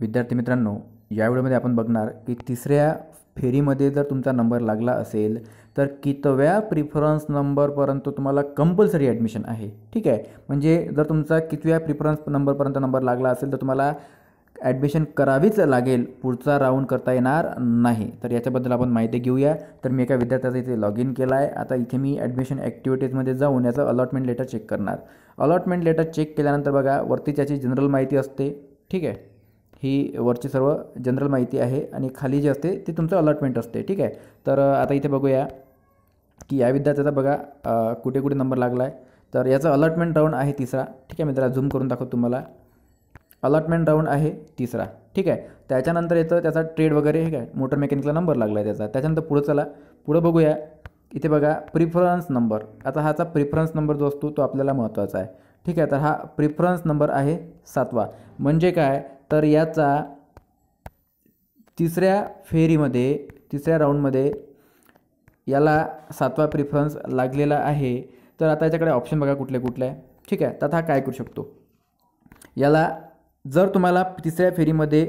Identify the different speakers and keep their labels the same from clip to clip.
Speaker 1: विद्यार्थी मित्रांनो या व्हिडिओमध्ये आपण बघणार की तिसऱ्या फेरीमध्ये जर तुमचा नंबर लागला असेल तर कितव्या प्रिफरन्स नंबरपर्यंत तुम्हाला कंपल्सरी ॲडमिशन आहे ठीक आहे म्हणजे जर तुमचा कितव्या प्रिफरन्स नंबरपर्यंत नंबर लागला असेल तर तुम्हाला ॲडमिशन करावीच लागेल पुढचा राऊंड करता येणार नाही तर याच्याबद्दल आपण माहिती घेऊया तर मी एका विद्यार्थ्याचं इथे लॉग इन केला आहे आता इथे मी ॲडमिशन ॲक्टिव्हिटीजमध्ये जाऊन याचं अलॉटमेंट लेटर चेक करणार अलॉटमेंट लेटर चेक केल्यानंतर बघा वरती त्याची जनरल माहिती असते ठीक आहे ही वरची सर्व जनरल माहिती आहे आणि खाली जे असते ते तुमचं अलॉटमेंट असते ठीक आहे तर आता इथे बघूया की या विद्यार्थ्याचा बघा कुठे कुठे नंबर लागला आहे तर याचा अलॉटमेंट राऊंड आहे तिसरा ठीक आहे मित्रा झूम करून दाखव तुम्हाला अलॉटमेंट राऊंड आहे तिसरा ठीक आहे त्याच्यानंतर येतं त्याचा ट्रेड वगैरे हे काय मोटर मेकॅनिकला नंबर लागला आहे त्याचा त्याच्यानंतर पुढं चला पुढं बघूया इथे बघा प्रिफरन्स नंबर आता हाचा प्रिफरन्स नंबर जो असतो तो आपल्याला महत्त्वाचा आहे ठीक आहे तर हा प्रिफरन्स नंबर आहे सातवा म्हणजे काय तर याचा तिसऱ्या फेरीमध्ये तिसऱ्या राऊंडमध्ये याला सातवा प्रिफरन्स लागलेला आहे तर आता याच्याकडे ऑप्शन बघा कुठले कुठले आहे ठीक आहे तथा काय करू शकतो याला जर तुम्हाला तिसऱ्या फेरीमध्ये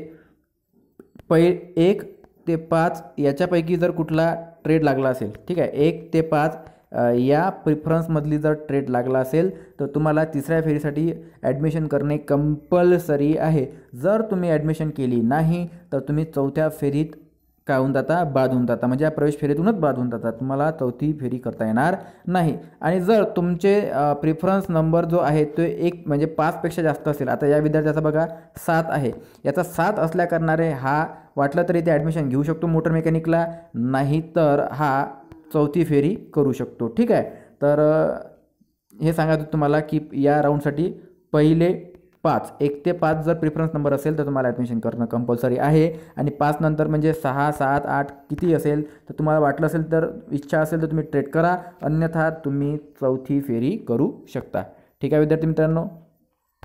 Speaker 1: पै एक ते पाच याच्यापैकी जर कुठला ट्रेड लागला असेल ठीक आहे एक ते पाच या प्रिफरन्समधली जर ट्रेड लागला असेल तर तुम्हाला तिसऱ्या फेरीसाठी ॲडमिशन करणे कंपल्सरी आहे जर तुम्ही ॲडमिशन केली नाही तर तुम्ही चौथ्या फेरीत काय होऊन जाता बाद होऊन जाता म्हणजे या प्रवेश फेरीतूनच बाद होऊन जाता तुम्हाला चौथी फेरी करता येणार नाही आणि जर तुमचे प्रिफरन्स नंबर जो आहे तो एक म्हणजे पाचपेक्षा जास्त असेल आता या विद्यार्थ्याचा बघा सात आहे याचा सात असल्या करणारे हा वाटलं तरी ते ॲडमिशन घेऊ शकतो मोटर मेकॅनिकला नाही तर हा चौथी फेरी करू शकतो ठीक आहे तर हे सांगायचं तुम्हाला की या राऊंडसाठी पहिले पाच एक ते पाच जर प्रिफरन्स नंबर असेल तर तुम्हाला ॲडमिशन करणं कंपल्सरी आहे आणि पाच नंतर म्हणजे सहा सात आठ किती असेल तर तुम्हाला वाटलं असेल तर इच्छा असेल तर तुम्ही ट्रेड करा अन्यथा तुम्ही चौथी फेरी करू शकता ठीक आहे विद्यार्थी मित्रांनो